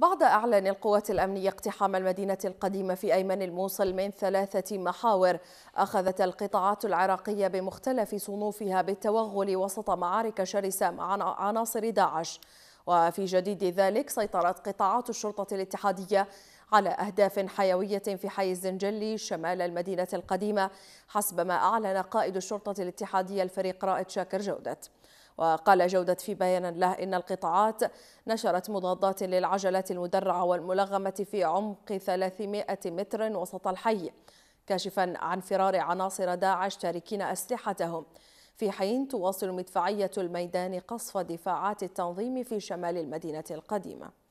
بعد اعلان القوات الأمنية اقتحام المدينة القديمة في أيمن الموصل من ثلاثة محاور أخذت القطاعات العراقية بمختلف صنوفها بالتوغل وسط معارك شرسة مع عناصر داعش وفي جديد ذلك سيطرت قطاعات الشرطة الاتحادية على أهداف حيوية في حي الزنجلي شمال المدينة القديمة حسب ما أعلن قائد الشرطة الاتحادية الفريق رائد شاكر جودة وقال جودت في بيان له إن القطاعات نشرت مضادات للعجلات المدرعة والملغمة في عمق 300 متر وسط الحي كاشفا عن فرار عناصر داعش تاركين أسلحتهم في حين تواصل مدفعية الميدان قصف دفاعات التنظيم في شمال المدينة القديمة